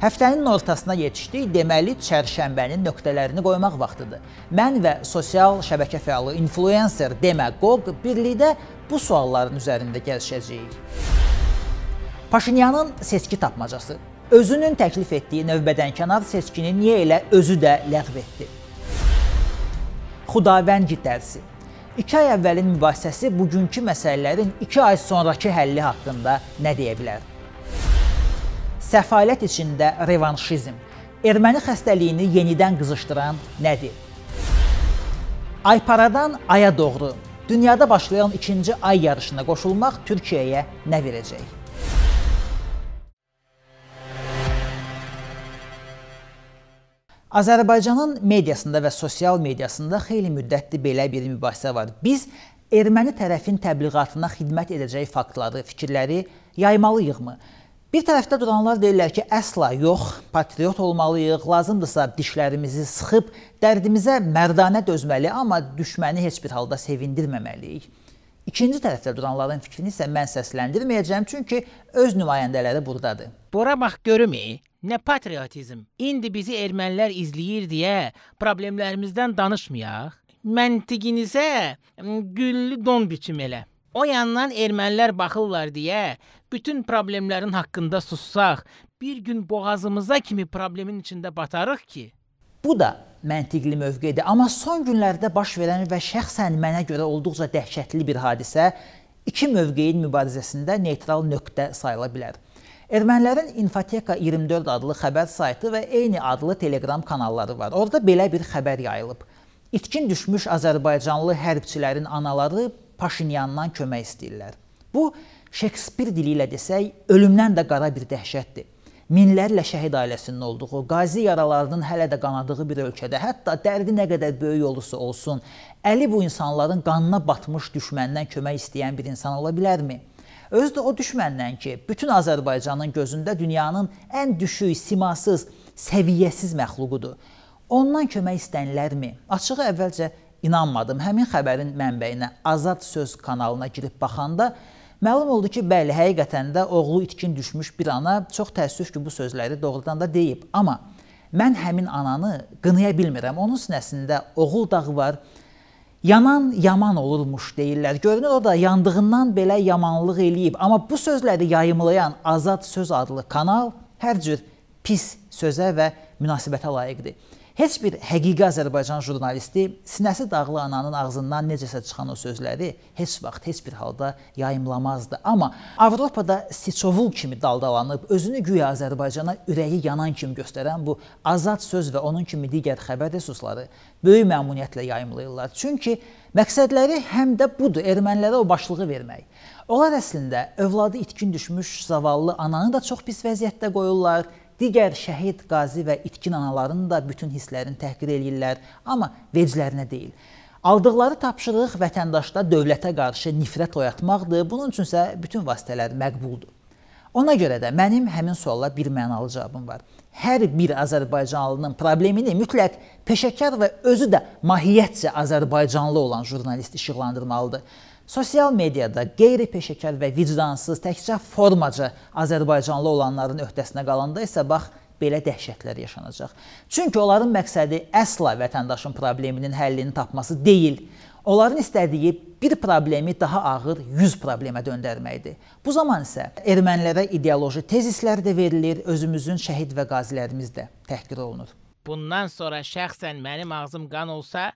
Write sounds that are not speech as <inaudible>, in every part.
Həftənin ortasına yetişdik, deməli çərşənbənin nöqtələrini qoymaq vaxtıdır. Mən və sosial şəbəkə fəalı influencer Demagog birlikdə bu sualların üzərində gəzişəcəyik. Paşinyanın seçki tapmacası. Özünün təklif etdiyi növbədənkənar seçkini niyə elə özü də ləğv etdi? Xudavəng dərsi. 2 ay əvvəlin mübahisəsi bugünkü məsələlərin 2 ay sonrakı həlli haqqında nə deyə bilər? Səfalət içində revanşizm. Erməni xəstəliyini yenidən qızışdıran nədir? Ayparadan aya doğru dünyada başlayan ikinci ay yarışına qoşulmaq Türkiyəyə nə verəcək? Azərbaycanın mediasında və sosial mediasında xeyli müddətli belə bir mübahisə var. Biz erməni tərəfin təbliğatına xidmət edəcək faktları, fikirləri yaymalıyıqmı? Bir tərəfdə duranlar deyirlər ki, əsla yox, patriot olmalıyıq, lazımdırsa dişlərimizi sıxıb dərdimizə mərdanə dözməli, amma düşməni heç bir halda sevindirməməliyik. İkinci tərəfdə duranların fikrini isə mən səsləndirməyəcəm, çünki öz nümayəndələri burdadır. Bora bax görümü, nə patriotizm. İndi bizi ermənilər izləyir deyə problemlərimizdən danışmayaq. Məntiqinizə güllü don biçim elə. O yandan ermənilər baxırlar deyə bütün problemlərin haqqında sussaq, bir gün boğazımıza kimi problemin içində batarıq ki. Bu da məntiqli mövqeyidir, amma son günlərdə baş verən və şəxsən mənə görə olduqca dəhşətli bir hadisə iki mövqeyin mübarizəsində neytral nöqtə sayıla bilər. Ermənilərin İnfoteka 24 adlı xəbər saytı və eyni adlı Telegram kanalları var. Orada belə bir xəbər yayılıb. İtkin düşmüş Azərbaycanlı hərbçilərin anaları Paşinyandan kömək istəyirlər. Bu, Şekspir dili ilə desək, ölümdən də qara bir dəhşətdir. Minlərlə şəhid ailəsinin olduğu, qazi yaralarının hələ də qanadığı bir ölkədə, hətta dərdi nə qədər böyük olursa olsun, Əli bu insanların qanına batmış düşməndən kömək istəyən bir insan ola bilərmi? Özü də o düşməndən ki, bütün Azərbaycanın gözündə dünyanın ən düşük, simasız, səviyyəsiz məxluqudur. Ondan kömək istənlərmi? Açığı əvvəlcə inanmadım. Həmin xəbərin mənbəyinə Azad Söz kanalına girib baxanda Məlum oldu ki, bəli, həqiqətən də oğlu itkin düşmüş bir ana çox təəssüf ki, bu sözləri doğrudan da deyib. Amma mən həmin ananı qınaya bilmirəm. Onun sinəsində oğul dağı var. Yanan yaman olurmuş deyirlər. Görünür o da yandığından belə yamanlıq eləyib. Amma bu sözləri yayımlayan Azad Söz adlı kanal hər cür pis sözə və münasibətə layiqdir. Heç bir həqiqi Azərbaycan jurnalisti sinəsi dağlı ananın ağzından necəsə çıxan o sözləri heç vaxt heç bir halda yayımlamazdı. Amma Avropada siçovul kimi daldalanıb özünü güya Azərbaycana ürəyi yanan kimi göstərən bu azad söz və onun kimi digər xəbər resursları böyük məmnuniyyətlə yayımlayırlar. Çünki məqsədləri həm də budur, ermənilərə o başlığı vermək. Onlar əslində övladı itkin düşmüş zavallı ananı da çox pis vəziyyətdə qoyurlar, Digər şəhid, qazi və itkin anaların da bütün hisslərini təhqir eləyirlər, amma veclərinə deyil. Aldıqları tapşırıq vətəndaşda dövlətə qarşı nifrət oyatmaqdır. Bunun üçünsə bütün vasitələr məqbuldur. Ona görə də mənim həmin sualla bir mənalı cavabım var. Hər bir Azərbaycanlının problemini mütləq peşəkar və özü də mahiyyətcə Azərbaycanlı olan jurnalist işıqlandırmalıdır. Sosial mediada qeyri-peşəkar və vicdansız, təkcə formaca Azərbaycanlı olanların öhdəsinə qalanda isə bax, belə dəhşətlər yaşanacaq. Çünki onların məqsədi əsla vətəndaşın probleminin həllini tapması deyil. Onların istədiyi bir problemi daha ağır 100 problemə döndərməkdir. Bu zaman isə ermənilərə ideoloji tezislər də verilir, özümüzün şəhid və qazilərimiz də təhqir olunur. Bundan sonra şəxsən mənim ağzım qan olsa,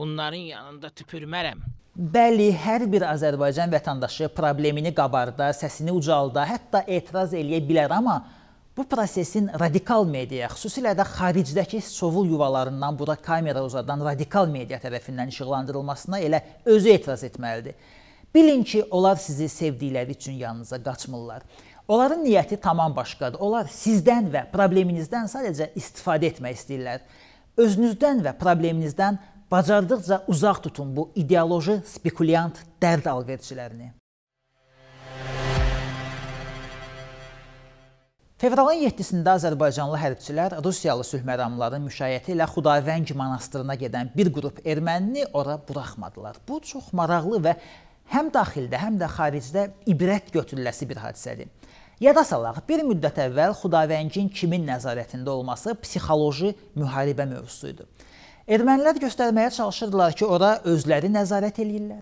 bunların yanında tüpürmərəm. Bəli, hər bir Azərbaycan vətəndaşı problemini qabarda, səsini ucalda, hətta etiraz eləyə bilər, amma bu prosesin radikal media, xüsusilə də xaricdəki sovul yuvalarından bura kamera uzadan radikal media tərəfindən işıqlandırılmasına elə özü etiraz etməlidir. Bilin ki, onlar sizi sevdikləri üçün yanınıza qaçmırlar. Onların niyyəti tamam başqadır. Onlar sizdən və probleminizdən sadəcə istifadə etmək istəyirlər. Özünüzdən və probleminizdən Bacardıqca uzaq tutun bu ideoloji spekulyant dərd alverçilərini. Fevralın 7-də azərbaycanlı hərbçilər rusiyalı sülhməramların müşayiəti ilə Xudavəng monastırına gedən bir qrup ermənini ora buraxmadılar. Bu çox maraqlı və həm daxildə, həm də xaricdə ibrət götürüləsi bir hadisədir. Yada salaq, bir müddət əvvəl Xudavəngin kimin nəzarətində olması psixoloji müharibə mövzusu idi. Ermənilər göstərməyə çalışırdılar ki, ora özləri nəzarət eləyirlər.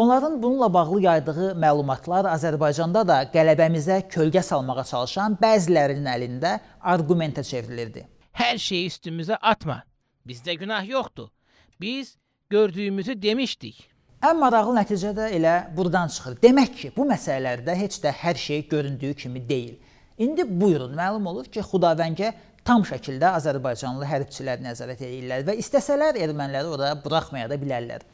Onların bununla bağlı yaydığı məlumatlar Azərbaycanda da qələbəmizə kölgə salmağa çalışan bəzilərinin əlində arqumentə çevrilirdi. Hər şeyi üstümüzə atma. Bizdə günah yoxdur. Biz gördüyümüzü demişdik. Ən maraqlı nəticə də elə burdan çıxır. Demək ki, bu məsələlərdə heç də hər şey göründüyü kimi deyil. İndi buyurun, məlum olur ki, Xudavəngə tam şəkildə Azərbaycanlı hərbçilər nəzarət edirlər və istəsələr erməniləri orada buraxmaya da bilərlər.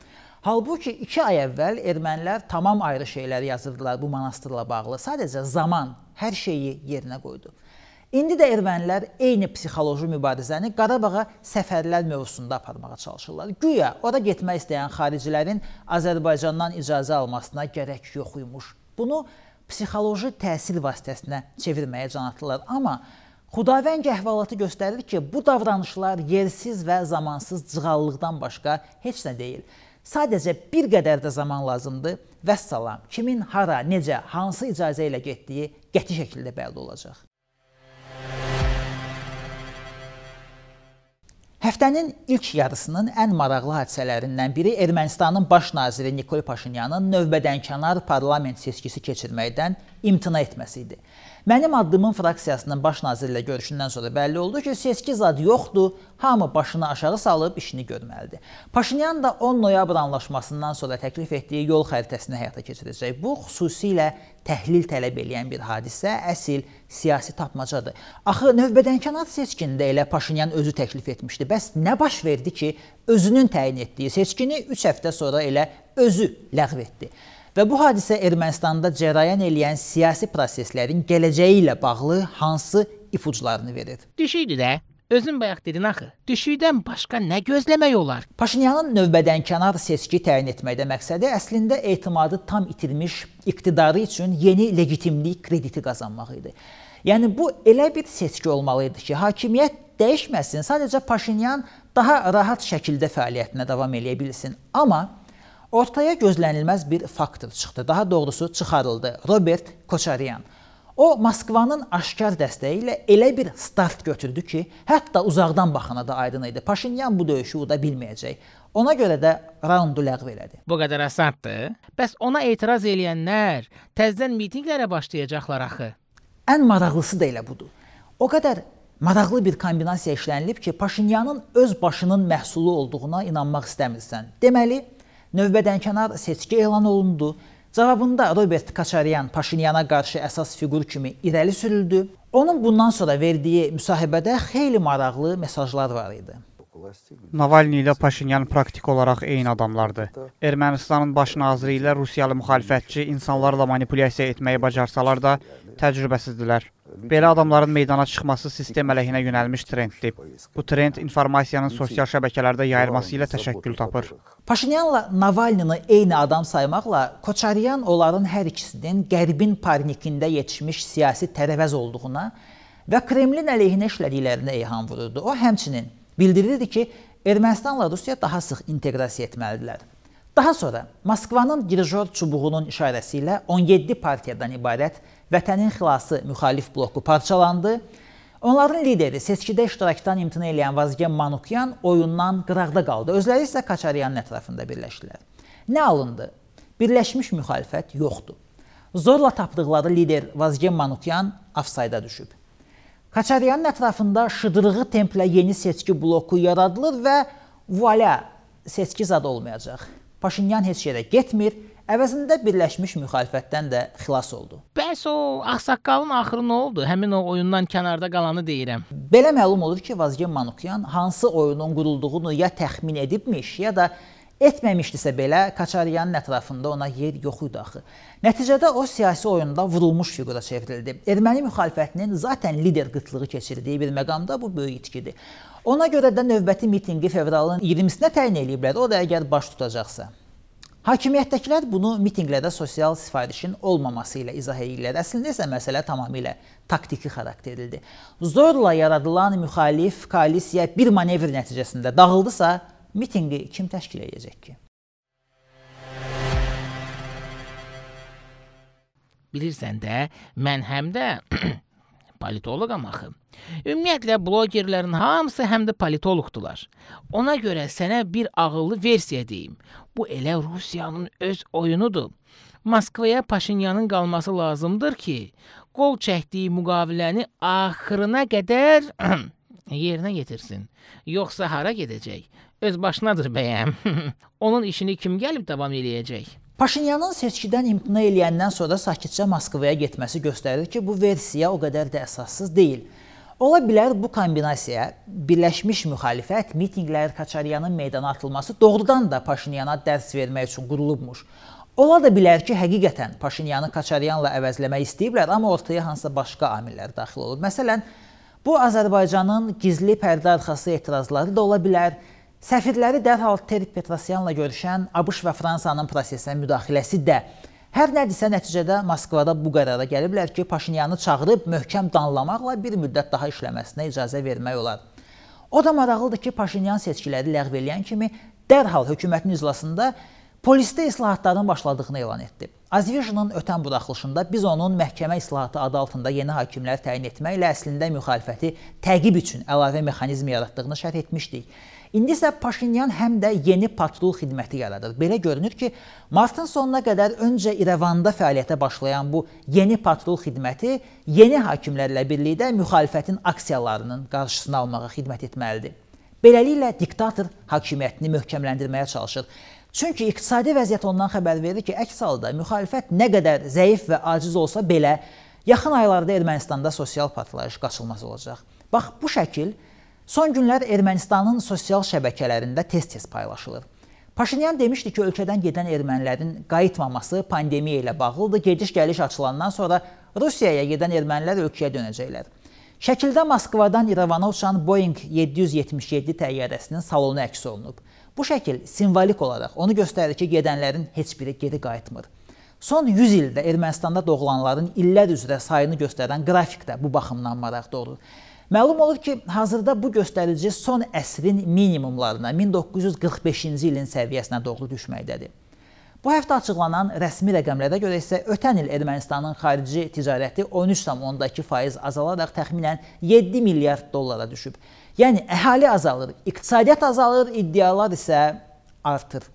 Halbuki 2 ay əvvəl ermənilər tamam ayrı şeylər yazırdılar bu monastırla bağlı. Sadəcə zaman hər şeyi yerinə qoydu. İndi də ermənilər eyni psixoloji mübarizəni Qarabağa səfərlər mövzusunda aparmağa çalışırlar. Güya ora getmək istəyən xaricilərin Azərbaycandan icazə almasına gərək yox imiş. Bunu psixoloji təsir vasitəsinə çevirməyə can atırlar. Amma Xudavəng əhvalatı göstərir ki, bu davranışlar yersiz və zamansız cığallıqdan başqa heç nə deyil. Sadəcə bir qədər də zaman lazımdır. Vəssalam, kimin hara, necə, hansı icazə ilə getdiyi qəti şəkildə bəlli olacaq. Həftənin ilk yarısının ən maraqlı hadisələrindən biri Ermənistanın baş naziri Nikol Paşinyanın növbədənkənar parlament seçkisi keçirməkdən imtina etməsi idi. Mənim addımın fraksiyasının baş naziri ilə görüşündən sonra bəlli oldu ki, seçki zad yoxdur, hamı başını aşağı salıb işini görməlidir. Paşinyan da 10 noyabr anlaşmasından sonra təklif etdiyi yol xəritəsini həyata keçirəcək. Bu xüsusilə təhlil tələb eləyən bir hadisə əsl siyasi tapmacadır. Axı növbədənkənar seçkində elə Paşinyan özü təklif etmişdi. Bəs nə baş verdi ki, özünün təyin etdiyi seçkini 3 həftə sonra elə özü ləğv etdi? Və bu hadisə Ermənistanda cərəyan eləyən siyasi proseslərin gələcəyi ilə bağlı hansı ipuclarını verir? Düşüydü də. Özün bayaq dedin axı, düşükdən başqa nə gözləmək olar? Paşinyanın növbədənkənar seçki təyin etməkdə məqsədi əslində etimadı tam itirmiş iqtidarı üçün yeni legitimlik krediti qazanmaq idi. Yəni bu elə bir seçki olmalı idi ki, hakimiyyət dəyişməsin, sadəcə Paşinyan daha rahat şəkildə fəaliyyətinə davam eləyə bilsin. Amma ortaya gözlənilməz bir faktor çıxdı. Daha doğrusu çıxarıldı. Robert Koçaryan O Moskvanın aşkar dəstəyi ilə elə bir start götürdü ki, hətta uzaqdan baxana da aydın idi. Paşinyan bu döyüşü uda bilməyəcək. Ona görə də raundu ləğv elədi. Bu qədər asandır. Bəs ona etiraz eləyənlər təzədən mitinqlərə başlayacaqlar axı. Ən maraqlısı da elə budur. O qədər maraqlı bir kombinasiya işlənilib ki, Paşinyanın öz başının məhsulu olduğuna inanmaq istəmirsən. Deməli, növbədənkənar seçki elan olundu Cavabında Robert Kaçaryan Paşinyana qarşı əsas fiqur kimi irəli sürüldü. Onun bundan sonra verdiyi müsahibədə xeyli maraqlı mesajlar var idi. Navalni ilə Paşinyan praktik olaraq eyni adamlardır. Ermənistanın baş naziri ilə rusiyalı müxalifətçi insanlarla manipulyasiya etməyi bacarsalar da təcrübəsizdirlər. Belə adamların meydana çıxması sistem əleyhinə yönəlmiş trenddir. Bu trend informasiyanın sosial şəbəkələrdə yayılması ilə təşəkkül tapır. Paşinyanla Navalnini eyni adam saymaqla Koçaryan onların hər ikisinin Qərbin parnikində yetişmiş siyasi tərəvəz olduğuna və Kremlin əleyhinə işlədiklərinə eyham vururdu. O həmçinin Bildirilirdi ki, Ermənistanla Rusiya daha sıx inteqrasiya etməlidirlər. Daha sonra Moskvanın dirijor çubuğunun işarəsi ilə 17 partiyadan ibarət Vətənin Xilası müxalif bloku parçalandı. Onların lideri seçkidə iştirakdan imtina edən Vazgen Manukyan oyundan qıraqda qaldı. Özləri isə Kaçaryanın ətrafında birləşdilər. Nə alındı? Birləşmiş müxalifət yoxdur. Zorla tapdıqları lider Vazgen Manukyan ofsayda düşüb. Kaçaryanın ətrafında şıdırğı templə yeni seçki bloku yaradılır və vələ seçki zad olmayacaq. Paşinyan heç yerə getmir, əvəzində birləşmiş müxalifətdən də xilas oldu. Bəs o ağsaqqalın axırı nə oldu? Həmin o oyundan kənarda qalanı deyirəm. Belə məlum olur ki, Vazgen Manukyan hansı oyunun qurulduğunu ya təxmin edibmiş, ya da Etməmişdisə belə Kaçaryanın ətrafında ona yer yox idi axı. Nəticədə o siyasi oyunda vurulmuş fiqura çevrildi. Erməni müxalifətinin zaten lider qıtlığı keçirdiyi bir məqamda bu böyük itkidir. Ona görə də növbəti mitinqi fevralın 20-sinə təyin ediblər. O da əgər baş tutacaqsa. Hakimiyyətdəkilər bunu mitinqlərdə sosial sifarişin olmaması ilə izah edirlər. Əslində isə məsələ tamamilə taktiki xarakterlidir. Zorla yaradılan müxalif koalisiya bir manevr nəticəsində dağıldısa, mitinqi kim təşkil edəcək ki? Bilirsən də, mən həm də <clears throat> politoloqam axı. Ümumiyyətlə bloqerlərin hamısı həm də politoloqdular. Ona görə sənə bir ağıllı versiya deyim. Bu elə Rusiyanın öz oyunudur. Moskvaya Paşinyanın qalması lazımdır ki, qol çəkdiyi müqaviləni axırına qədər <clears throat> yerinə yetirsin. Yoxsa hara gedəcək? öz başınadır bəyəm. <laughs> Onun işini kim gəlib davam eləyəcək? Paşinyanın seçkidən imtina eləyəndən sonra sakitcə Moskvaya getməsi göstərir ki, bu versiya o qədər də əsassız deyil. Ola bilər bu kombinasiya birləşmiş müxalifət mitinqlər Kaçaryanın meydana atılması doğrudan da Paşinyana dərs vermək üçün qurulubmuş. Ola da bilər ki, həqiqətən Paşinyanı Kaçaryanla əvəzləmək istəyiblər, amma ortaya hansısa başqa amillər daxil olub. Məsələn, bu Azərbaycanın gizli pərdə arxası etirazları da ola bilər. Səfirləri dərhal Terik Petrosyanla görüşən ABŞ və Fransanın prosesə müdaxiləsi də Hər nədirsə nəticədə Moskvada bu qərara gəliblər ki, Paşinyanı çağırıb möhkəm danlamaqla bir müddət daha işləməsinə icazə vermək olar. O da maraqlıdır ki, Paşinyan seçkiləri ləğv eləyən kimi dərhal hökumətin iclasında polisdə islahatların başladığını elan etdi. Azvijinin ötən budaxılışında biz onun məhkəmə islahatı adı altında yeni hakimləri təyin etməklə əslində müxalifəti təqib üçün əlavə mexanizm yaratdığını şərh etmişdik. İndi isə Paşinyan həm də yeni patrul xidməti yaradır. Belə görünür ki, martın sonuna qədər öncə İrəvanda fəaliyyətə başlayan bu yeni patrul xidməti yeni hakimlərlə birlikdə müxalifətin aksiyalarının qarşısını almağa xidmət etməlidir. Beləliklə diktator hakimiyyətini möhkəmləndirməyə çalışır. Çünki iqtisadi vəziyyət ondan xəbər verir ki, əks halda müxalifət nə qədər zəif və aciz olsa belə yaxın aylarda Ermənistanda sosial partlayış qaçılmaz olacaq. Bax bu şəkil son günlər Ermənistanın sosial şəbəkələrində tez-tez paylaşılır. Paşinyan demişdi ki, ölkədən gedən ermənilərin qayıtmaması pandemiya ilə bağlıdır. Gediş-gəliş açılandan sonra Rusiyaya gedən ermənilər ölkəyə dönəcəklər. Şəkildə Moskvadan İrəvana uçan Boeing 777 təyyarəsinin salonu əks olunub. Bu şəkil simvolik olaraq onu göstərir ki, gedənlərin heç biri geri qayıtmır. Son 100 ildə Ermənistanda doğulanların illər üzrə sayını göstərən qrafik də bu baxımdan maraqlıdır. Məlum olub ki, hazırda bu göstərici son əsrin minimumlarına, 1945-ci ilin səviyyəsinə doğru düşməkdədir. Bu həftə açıqlanan rəsmi rəqəmlərə görə isə ötən il Ermənistanın xarici ticarəti 13,2% azalaraq təxminən 7 milyard dollara düşüb. Yəni əhali azalır, iqtisadiyyat azalır, iddialar isə artır.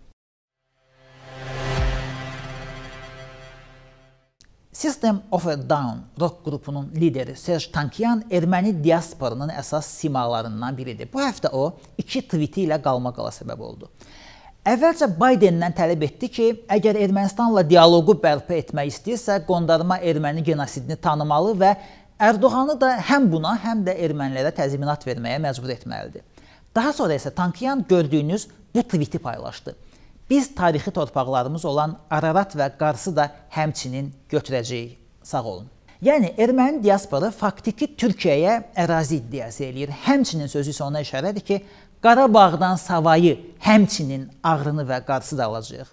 System of a Down rock qrupunun lideri Serj Tankyan erməni diasporunun əsas simalarından biridir. Bu həftə o iki tweeti ilə qalmaqala səbəb oldu. Əvvəlcə Bidendən tələb etdi ki, əgər Ermənistanla dialoqu bərpa etmək istəyirsə, qondarma erməni genosidini tanımalı və Ərdoğanı da həm buna, həm də ermənilərə təzminat verməyə məcbur etməlidir. Daha sonra isə Tankyan gördüyünüz bu tweeti paylaşdı. Biz tarixi torpaqlarımız olan Ararat və Qarsı da həmçinin götürəcəyik. Sağ olun. Yəni erməni diasporu faktiki Türkiyəyə ərazi iddiası eləyir. Həmçinin sözü isə ona işarədir ki, Qarabağdan Savayı, həmçinin Ağrını və Qarsı da alacağıq.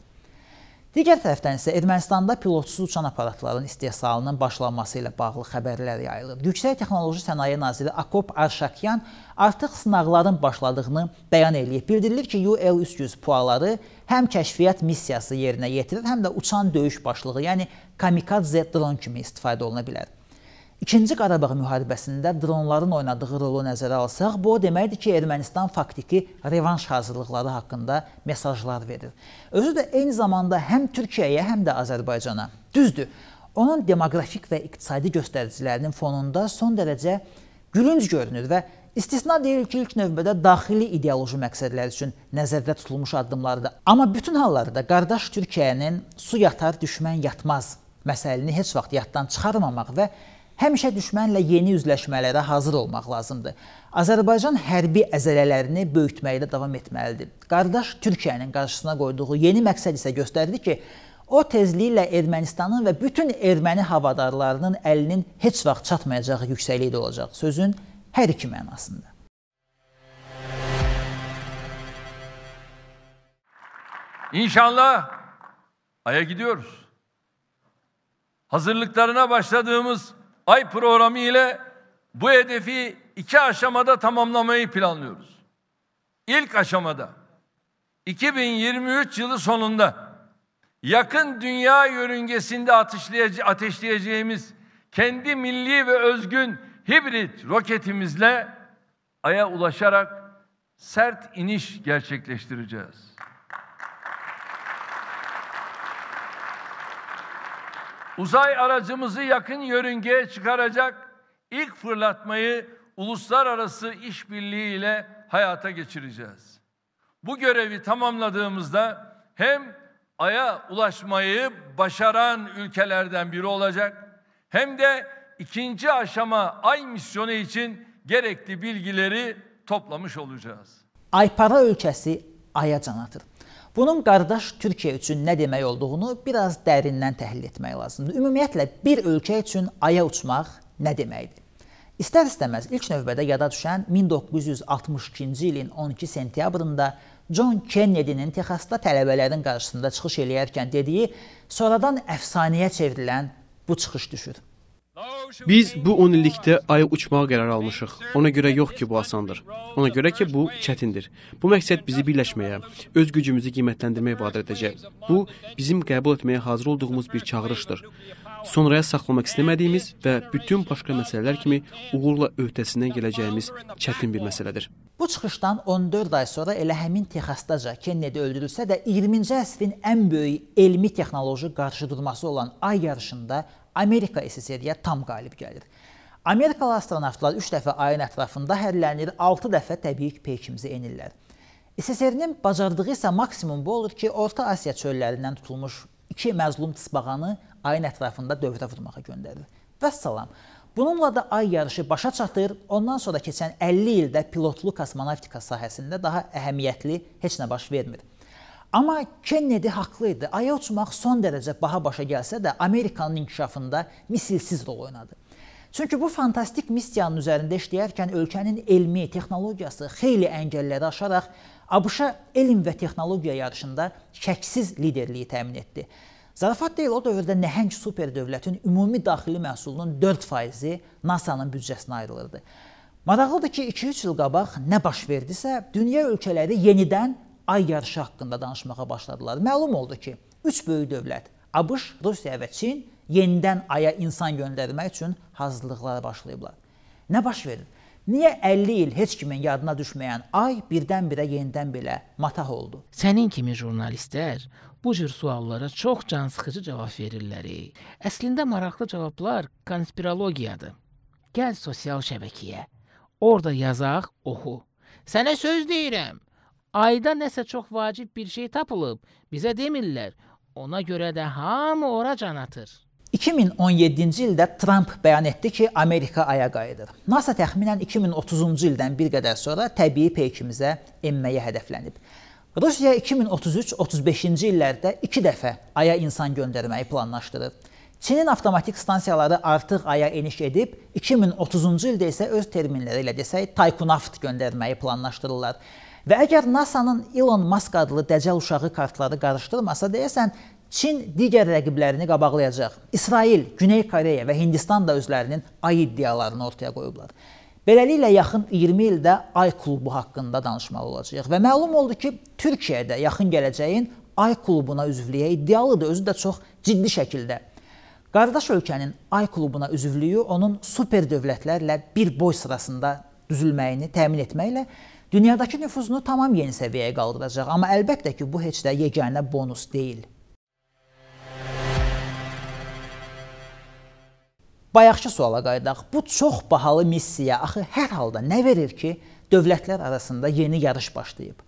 Digər tərəfdən isə Ermənistanda pilotsuz uçan aparatların istehsalının başlanması ilə bağlı xəbərlər yayılıb. Yüksək Texnoloji Sənaye Naziri Akop Arşakyan artıq sınaqların başladığını bəyan edib. Bildirilir ki, UL-300 puaları həm kəşfiyyat missiyası yerinə yetirir, həm də uçan döyüş başlığı, yəni kamikadze dron kimi istifadə oluna bilər. İkinci Qarabağ müharibəsində dronların oynadığı rolu nəzərə alsaq, bu o deməkdir ki, Ermənistan faktiki revanş hazırlıqları haqqında mesajlar verir. Özü də eyni zamanda həm Türkiyəyə, həm də Azərbaycana. Düzdür, onun demoqrafik və iqtisadi göstəricilərinin fonunda son dərəcə gülünc görünür və istisna deyil ki, ilk növbədə daxili ideoloji məqsədlər üçün nəzərdə tutulmuş addımlardır. Amma bütün hallarda qardaş Türkiyənin su yatar, düşmən yatmaz məsələni heç vaxt yaddan çıxarmamaq və Həmişə düşmənlə yeni üzləşmələrə hazır olmaq lazımdır. Azərbaycan hərbi əzələlərini böyütməkdə davam etməlidir. Qardaş Türkiyənin qarşısına qoyduğu yeni məqsəd isə göstərdi ki, o tezliklə Ermənistanın və bütün erməni havadarlarının əlinin heç vaxt çatmayacağı yüksəklikdə olacaq. Sözün hər iki mənasında. İnşallah aya gidiyoruz. Hazırlıklarına başladığımız ay programı ile bu hedefi iki aşamada tamamlamayı planlıyoruz. İlk aşamada 2023 yılı sonunda yakın dünya yörüngesinde ateşleyece- ateşleyeceğimiz kendi milli ve özgün hibrit roketimizle aya ulaşarak sert iniş gerçekleştireceğiz. uzay aracımızı yakın yörüngeye çıkaracak ilk fırlatmayı uluslararası işbirliği ile hayata geçireceğiz. Bu görevi tamamladığımızda hem aya ulaşmayı başaran ülkelerden biri olacak hem de ikinci aşama ay misyonu için gerekli bilgileri toplamış olacağız. Aypara ölkəsi aya can atır. Bunun qardaş Türkiyə üçün nə demək olduğunu biraz dərindən təhlil etmək lazımdır. Ümumiyyətlə bir ölkə üçün aya uçmaq nə deməkdir? İstər-istəməz ilk növbədə yada düşən 1962-ci ilin 12 sentyabrında John Kennedy-nin Texasda tələbələrin qarşısında çıxış eləyərkən dediyi sonradan əfsanəyə çevrilən bu çıxış düşür. Biz bu onillikdə aya uçmağa qərar almışıq. Ona görə yox ki, bu asandır. Ona görə ki, bu çətindir. Bu məqsəd bizi birləşməyə, öz gücümüzü qiymətləndirməyə vadar edəcək. Bu bizim qəbul etməyə hazır olduğumuz bir çağırışdır. Sonraya saxlamaq istəmədiyimiz və bütün başqa məsələlər kimi uğurla öhdəsindən gələcəyimiz çətin bir məsələdir. Bu çıxışdan 14 ay sonra elə həmin Texasdaca Kennedy öldürülsə də 20-ci əsrin ən böyük elmi texnoloji qarşıdurması olan ay yarışında Amerika SSR-yə tam qalib gəlir. Amerikalı astronavtlar 3 dəfə ayın ətrafında hərlənir, 6 dəfə təbii ki, peykimizi enirlər. SSR-nin bacardığı isə maksimum bu olur ki, Orta Asiya çöllərindən tutulmuş iki məzlum tısbağanı ayın ətrafında dövrə vurmağa göndərir. Vəssalam. Bununla da ay yarışı başa çatır. Ondan sonra keçən 50 ildə pilotlu kosmonavtika sahəsində daha əhəmiyyətli heç nə baş vermir. Amma Kennedy haqlı idi. Aya uçmaq son dərəcə baha başa gəlsə də Amerikanın inkişafında misilsiz rol oynadı. Çünki bu fantastik missiyanın üzərində işləyərkən ölkənin elmi, texnologiyası xeyli əngəlləri aşaraq ABŞ-a elm və texnologiya yarışında şəksiz liderliyi təmin etdi. Zarafat deyil, o dövrdə nəhəng super dövlətin ümumi daxili məhsulunun 4%-i NASA-nın büdcəsinə ayrılırdı. Maraqlıdır ki, 2-3 il qabaq nə baş verdisə, dünya ölkələri yenidən ay yarışı haqqında danışmağa başladılar. Məlum oldu ki, üç böyük dövlət ABŞ, Rusiya və Çin yenidən aya insan göndərmək üçün hazırlıqlara başlayıblar. Nə baş verir? Niyə 50 il heç kimin yadına düşməyən ay birdən-birə yenidən belə matah oldu? Sənin kimi jurnalistlər bu cür suallara çox cansıxıcı cavab verirlər. Əslində maraqlı cavablar konspirologiyadır. Gəl sosial şəbəkəyə. Orda yazaq, oxu. Sənə söz deyirəm. Ayda nəsə çox vacib bir şey tapılıb, bizə demirlər. Ona görə də hamı ora can atır. 2017-ci ildə Tramp bəyan etdi ki, Amerika aya qayıdır. NASA təxminən 2030-cu ildən bir qədər sonra təbii peykimizə enməyi hədəflənib. Rusiya 2033-35-ci illərdə 2 dəfə aya insan göndərməyi planlaşdırır. Çinin avtomatik stansiyaları artıq aya eniş edib, 2030-cu ildə isə öz terminləri ilə desək, taykunaft göndərməyi planlaşdırırlar. Və əgər NASA-nın Elon Musk adlı dəcəl uşağı kartları qarışdırmasa, deyəsən Çin digər rəqiblərini qabaqlayacaq. İsrail, Güney Koreya və Hindistan da özlərinin ay iddialarını ortaya qoyublar. Beləliklə yaxın 20 ildə Ay klubu haqqında danışmalı olacağıq və məlum oldu ki, Türkiyədə yaxın gələcəyin Ay klubuna üzvlüyə iddialıdır, özü də çox ciddi şəkildə. Qardaş ölkənin Ay klubuna üzvlüyü onun super dövlətlərlə bir boy sırasında düzülməyini təmin etməklə Dünyadakı nüfuzunu tamam yeni səviyyəyə qaldıracaq, amma əlbəttə ki, bu heç də yeganə bonus deyil. Bayaqçı suala qayıdaq. Bu çox bahalı missiya axı hər halda nə verir ki, dövlətlər arasında yeni yarış başlayıb.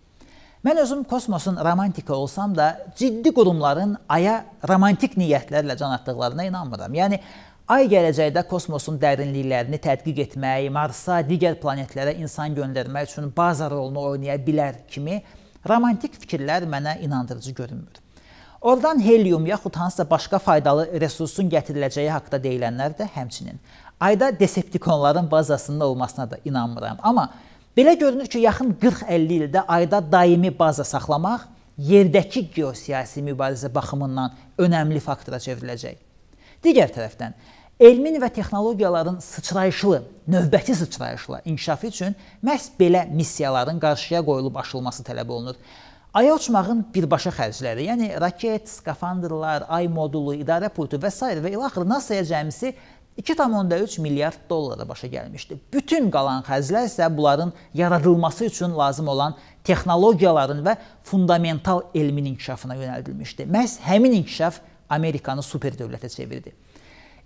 Mən özüm kosmosun romantiki olsam da ciddi qurumların aya romantik niyyətlərlə can atdıqlarına inanmıram. Yəni Ay gələcəkdə kosmosun dərinliklərini tədqiq etmək, Marsa, digər planetlərə insan göndərmək üçün baza rolunu oynaya bilər kimi romantik fikirlər mənə inandırıcı görünmür. Oradan helium yaxud hansısa başqa faydalı resursun gətiriləcəyi haqqda deyilənlər də həmçinin. Ayda Decepticonların bazasının olmasına da inanmıram, amma belə görünür ki, yaxın 40-50 ildə ayda daimi baza saxlamaq yerdəki geosiyasi mübarizə baxımından önəmli faktora çevriləcək. Digər tərəfdən, Elmin və texnologiyaların sıçrayışlı, növbəti sıçrayışlı inkişafı üçün məhz belə missiyaların qarşıya qoyulub aşılması tələb olunur. Aya uçmağın birbaşa xərcləri, yəni raket, skafandrlar, ay modulu, idarə pultu və s. və ilaxır NASA-ya cəmisi 2,3 milyard dollara başa gəlmişdi. Bütün qalan xərclər isə bunların yaradılması üçün lazım olan texnologiyaların və fundamental elmin inkişafına yönəldilmişdi. Məhz həmin inkişaf Amerikanı super dövlətə çevirdi.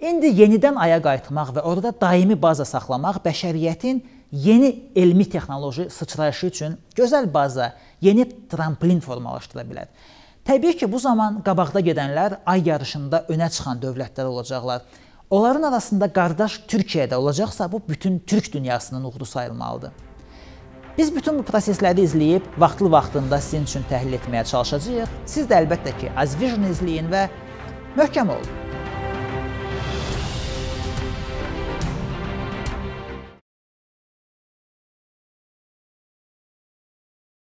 İndi yenidən aya qayıtmaq və orada daimi baza saxlamaq bəşəriyyətin yeni elmi texnoloji sıçrayışı üçün gözəl baza, yeni tramplin formalaşdıra bilər. Təbii ki, bu zaman qabaqda gedənlər ay yarışında önə çıxan dövlətlər olacaqlar. Onların arasında qardaş Türkiyədə olacaqsa, bu bütün türk dünyasının uğuru sayılmalıdır. Biz bütün bu prosesləri izləyib vaxtlı vaxtında sizin üçün təhlil etməyə çalışacağıq. Siz də əlbəttə ki, Azvision izləyin və möhkəm olun.